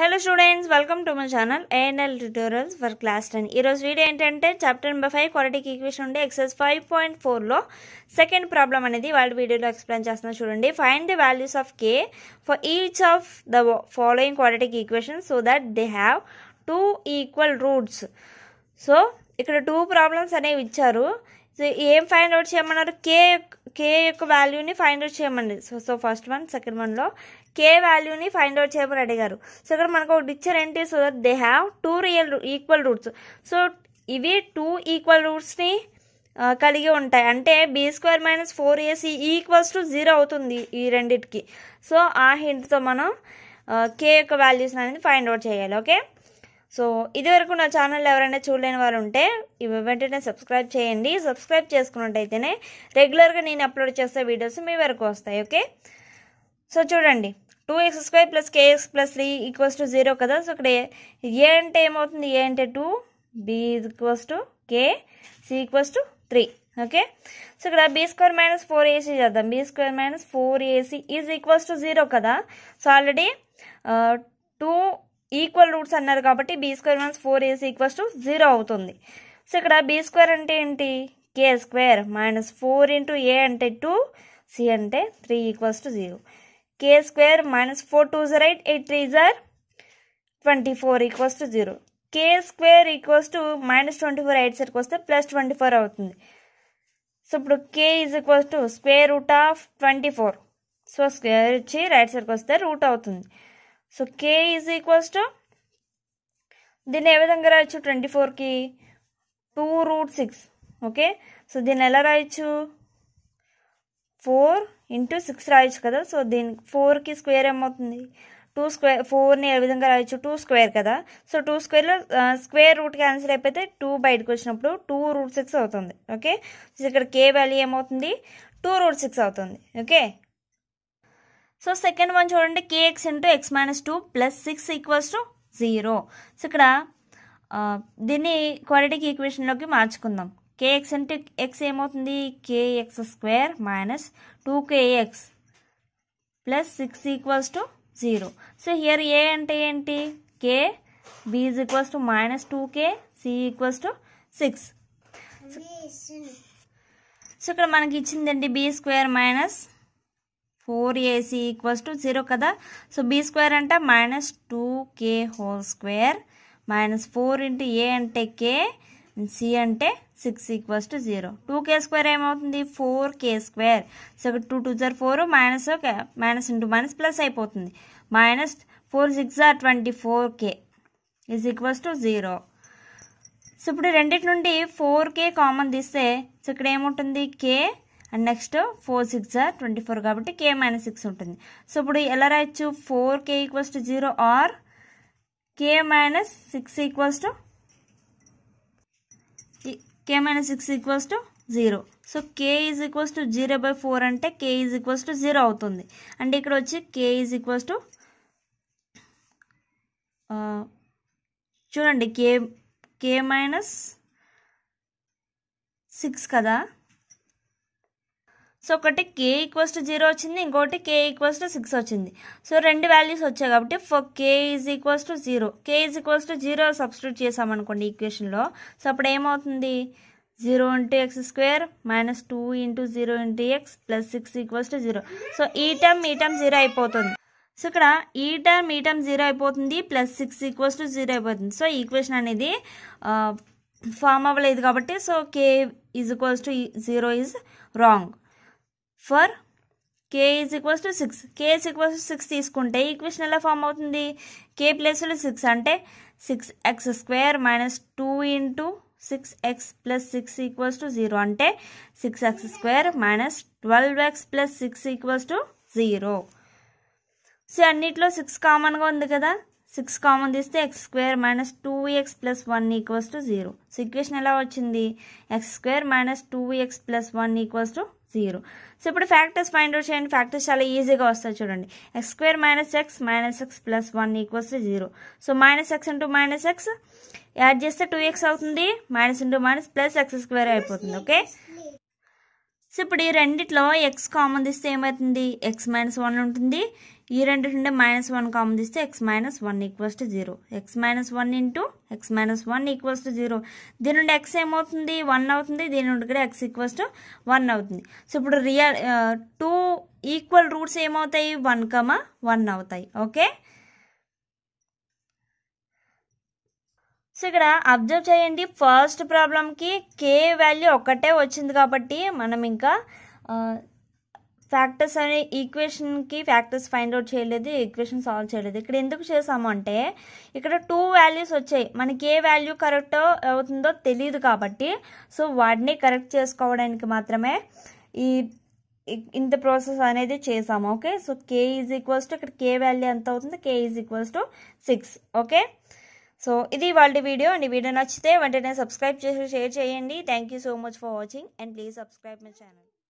hello students welcome to my channel ANL tutorials for class ten ఈరోజు video ఏంటంటే chapter number five quality equation ఉండే exercise five point ఫోర్లో second problem అనేది వాళ్ళ వీడియోలో explain చేస్తున్నా చూడండి find the values of k for each of the following quality equation so that they have two equal roots so ఇక్కడ two problems అనేవి ఇచ్చారు సో ఏం ఫైండ్ అవుట్ చేయమన్నారు కే కే యొక్క వాల్యూని ఫైండ్ అవుట్ చేయమండి so so first one second వన్లో k వాల్యూని ఫైండ్ అవుట్ చేయమని అడిగారు సో ఇక్కడ మనకు ఒక డిక్చర్ ఏంటి so that they have two real equal roots so ఇవి టూ ఈక్వల్ రూట్స్ని కలిగి ఉంటాయి అంటే b square minus four ac equals to zero అవుతుంది ఈ రెండిటికి సో ఆ హింట్తో మనం కే యొక్క వాల్యూస్ అనేది ఫైండ్ అవుట్ చేయాలి ఓకే సో ఇదివరకు నా ఛానల్ ఎవరైనా చూడలేని వాళ్ళు ఉంటే వెంటనే సబ్స్క్రైబ్ చేయండి సబ్స్క్రైబ్ చేసుకున్నట్టయితేనే రెగ్యులర్గా నేను అప్లోడ్ చేసే వీడియోస్ మీ వరకు వస్తాయి ఓకే సో చూడండి two x square plus kx plus three equals to zero కదా సో ఇక్కడ ఏ అంటే ఏమవుతుంది ఏ అంటే two b equals to k c equals to three okay so ఇక్కడ b square minus four ac చేద్దాం b square minus four ac is equals to zero కదా so already two uh, equal roots అన్నారు కాబట్టి b square minus four ac equals to zero అవుతుంది so ఇక్కడ b square అంటే ఏంటి k square minus four into a అంటే two c అంటే three equals to zero k square minus four two జర్ eight eight three జర్ twenty four equals to zero k square equals to minus twenty four eight సరికి వస్తే plus twenty four అవుతుంది so ఇప్పుడు k is equals to square root of twenty four so square వచ్చి right సైడ్కి వస్తే root అవుతుంది so k is equals to దీన్ని ఏ విధంగా రాయొచ్చు ట్వంటీ ఫోర్కి two root six okay so దీన్ని ఎలా రాయొచ్చు ఫోర్ ఇంటూ సిక్స్ రాయొచ్చు కదా సో దీని ఫోర్కి స్క్వేర్ ఏమవుతుంది టూ స్క్వేర్ ఫోర్ని ఏ విధంగా రాయొచ్చు టూ స్క్వేర్ కదా సో టూ స్క్వేర్లో స్క్వేర్ రూట్ క్యాన్సిల్ అయిపోతే టూ బయటకు వచ్చినప్పుడు టూ రూట్ సిక్స్ అవుతుంది ఓకే ఇక్కడ కే వాల్యూ ఏమవుతుంది టూ రూట్ సిక్స్ అవుతుంది ఓకే సో సెకండ్ వన్ చూడండి kx into x minus two plus six equals to zero so ఇక్కడ దీన్ని క్వాలిటీకి ఈక్వేషన్లోకి మార్చుకుందాం కేఎక్స్ ఇంటూ ఎక్స్ ఏమవుతుంది kx square minus two kx plus six equals to zero so here a అంటే ఏంటి కే b is equals to minus two k c equals to six so ఇక్కడ మనకి ఇచ్చిందండి b square minus four ac equals to zero కదా so b square అంటే minus two k whole square minus four into a అంటే k c అంటే six equals to zero two k square ఏమవుతుంది four k square so two two జర్ four minus minus into minus plus అయిపోతుంది minus four six or twenty four K is equals to zero so ఇప్పుడు రెండింటి నుండి four k common తీస్తే సో ఇక్కడ ఏముంటుంది k and next four six or twenty four కాబట్టి కే మైనస్ సిక్స్ ఉంటుంది సో ఇప్పుడు ఎలా రాయొచ్చు four k equals to zero or k minus six equals to k minus six equals to zero so k is equals to zero by four అంటే k is equals to zero అవుతుంది and ఇక్కడ వచ్చి k is equals to చూడండి k k minus six కదా so ఒకటి k equals to zero వచ్చింది ఇంకోటి k equals to six వచ్చింది సో రెండు వాల్యూస్ వచ్చాయి కాబట్టి for k is equals to zero k is equals to zero substitute చేసామనుకోండి ఈక్వేషన్లో సో అప్పుడు ఏమవుతుంది zero into x square minus two into zero into x plus six equals to zero so ఈ term ఈ term zero అయిపోతుంది so ఇక్కడ ఈ term ఈ టర్మ్ జీరో అయిపోతుంది plus six equals to zero అయిపోతుంది సో ఈక్వేషన్ అనేది ఫామ్ అవ్వలేదు కాబట్టి so k is equals to zero is wrong for k is equals to six k is equals to six తీసుకుంటే equation ఎలా form అవుతుంది k ప్లేస్లో six అంటే six x square minus two into six x plus six equals to zero అంటే six x square minus twelve x plus six equals to zero so అన్నిట్లో six కామన్గా ఉంది కదా సిక్స్ కామన్ తీస్తే x square minus two x plus one equals to zero so equation ఎలా వచ్చింది x square minus two x plus one equals to zero so ఇప్పుడు factors find out చేయండి factors చాలా ఈజీగా వస్తాయి చూడండి x square minus x minus x plus one equals zero so minus x into minus x add చేస్తే two x అవుతుంది minus into minus plus x square అయిపోతుంది okay so ఇప్పుడు ఈ రెండిట్లో ఎక్స్ కామన్ తీస్తే ఏమవుతుంది ఎక్స్ మైనస్ వన్ ఉంటుంది ఈ రెండు నుండి మైనస్ వన్ కామన్ తీస్తే x minus one equals to zero x minus one into x minus one equals to zero దీని నుండి ఎక్స్ ఏమవుతుంది వన్ అవుతుంది దీని నుండి కూడా ఎక్స్ ఈక్వల్స్ టు వన్ అవుతుంది సో ఇప్పుడు రియల్ టూ ఈక్వల్ రూట్స్ ఏమవుతాయి వన్ కమా వన్ అవుతాయి ఓకే సో ఇక్కడ అబ్జర్వ్ చేయండి ఫస్ట్ ప్రాబ్లంకి కే వాల్యూ ఒక్కటే వచ్చింది కాబట్టి మనం ఇంకా uh, ఫ్యాక్టర్స్ అనే ఈక్వేషన్కి ఫ్యాక్టర్స్ ఫైండ్ అవుట్ చేయలేదు ఈక్వేషన్ సాల్వ్ చేయలేదు ఇక్కడ ఎందుకు చేసాము అంటే ఇక్కడ టూ వాల్యూస్ వచ్చాయి మనకి ఏ వాల్యూ కరెక్ట్ అవుతుందో తెలియదు కాబట్టి సో వాటిని కరెక్ట్ చేసుకోవడానికి మాత్రమే ఈ ఇంత ప్రాసెస్ అనేది చేసాము okay so k is equals to ఇక్కడ కే వాల్యూ ఎంత అవుతుంది k is equals to six okay so ఇది వాళ్ళ వీడియో అండ్ వీడియో నచ్చితే వెంటనే సబ్స్క్రైబ్ చేసి షేర్ చేయండి thank you so much for watching and please subscribe my channel